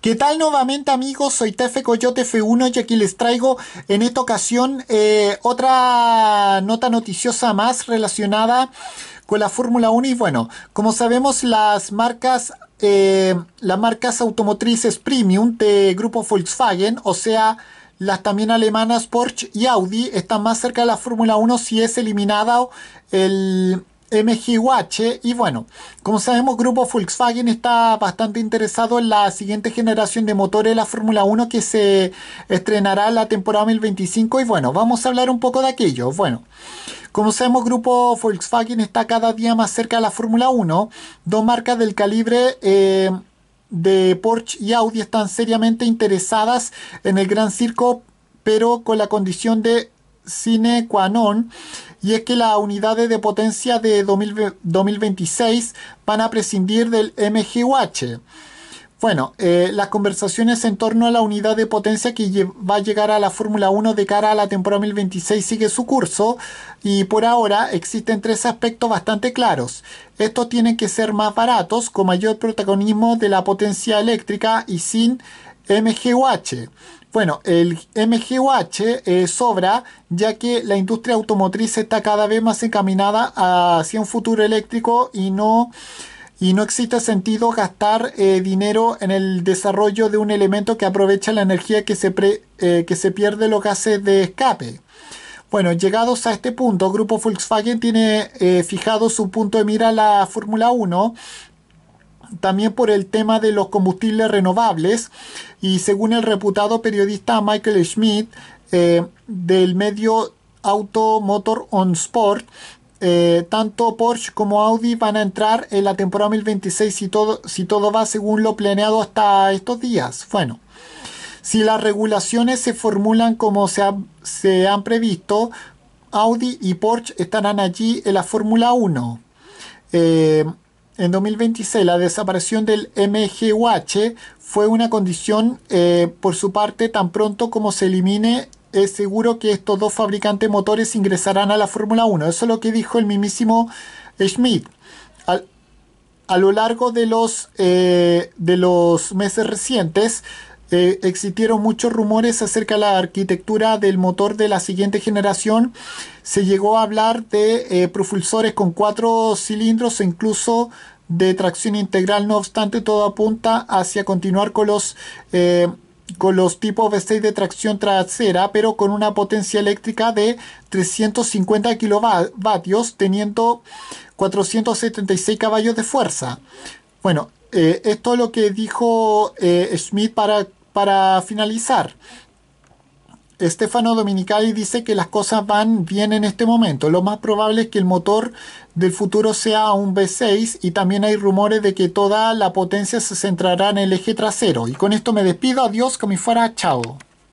¿Qué tal nuevamente amigos? Soy Tefe Coyote F1 y aquí les traigo en esta ocasión eh, otra nota noticiosa más relacionada con la Fórmula 1 y bueno, como sabemos las marcas... Eh, las marcas automotrices premium de grupo Volkswagen, o sea, las también alemanas Porsche y Audi están más cerca de la Fórmula 1 si es eliminado el, MGUH. Y bueno, como sabemos, Grupo Volkswagen está bastante interesado en la siguiente generación de motores de la Fórmula 1 que se estrenará la temporada 2025. Y bueno, vamos a hablar un poco de aquello. Bueno. Como sabemos, Grupo Volkswagen está cada día más cerca de la Fórmula 1. Dos marcas del calibre eh, de Porsche y Audi están seriamente interesadas en el gran circo, pero con la condición de sine qua y es que las unidades de potencia de 2026 van a prescindir del MGUH. Bueno, eh, las conversaciones en torno a la unidad de potencia que va a llegar a la Fórmula 1 de cara a la temporada 2026 sigue su curso y por ahora existen tres aspectos bastante claros. Estos tienen que ser más baratos, con mayor protagonismo de la potencia eléctrica y sin MGUH. Bueno, el MGUH eh, sobra ya que la industria automotriz está cada vez más encaminada hacia un futuro eléctrico y no, y no existe sentido gastar eh, dinero en el desarrollo de un elemento que aprovecha la energía que se, eh, que se pierde los gases de escape. Bueno, llegados a este punto, Grupo Volkswagen tiene fijado su punto de mira a la Fórmula 1 también por el tema de los combustibles renovables y según el reputado periodista Michael Schmidt eh, del medio Automotor on Sport, eh, tanto Porsche como Audi van a entrar en la temporada 2026 si todo, si todo va según lo planeado hasta estos días. Bueno, si las regulaciones se formulan como se, se han previsto, Audi y Porsche estarán allí en la Fórmula 1 en 2026 la desaparición del MGUH fue una condición eh, por su parte tan pronto como se elimine es seguro que estos dos fabricantes motores ingresarán a la Fórmula 1. Eso es lo que dijo el mismísimo Schmidt. a lo largo de los, eh, de los meses recientes, existieron muchos rumores acerca de la arquitectura del motor de la siguiente generación. Se llegó a hablar de eh, propulsores con cuatro cilindros e incluso de tracción integral. No obstante, todo apunta hacia continuar con los, eh, con los tipos V6 de tracción trasera, pero con una potencia eléctrica de 350 kilovatios, teniendo 476 caballos de fuerza. Bueno, eh, esto es lo que dijo Schmidt para para finalizar, Estefano Dominicali dice que las cosas van bien en este momento. Lo más probable es que el motor del futuro sea un V6 y también hay rumores de que toda la potencia se centrará en el eje trasero. Y con esto me despido. Adiós, me fuera. Chao.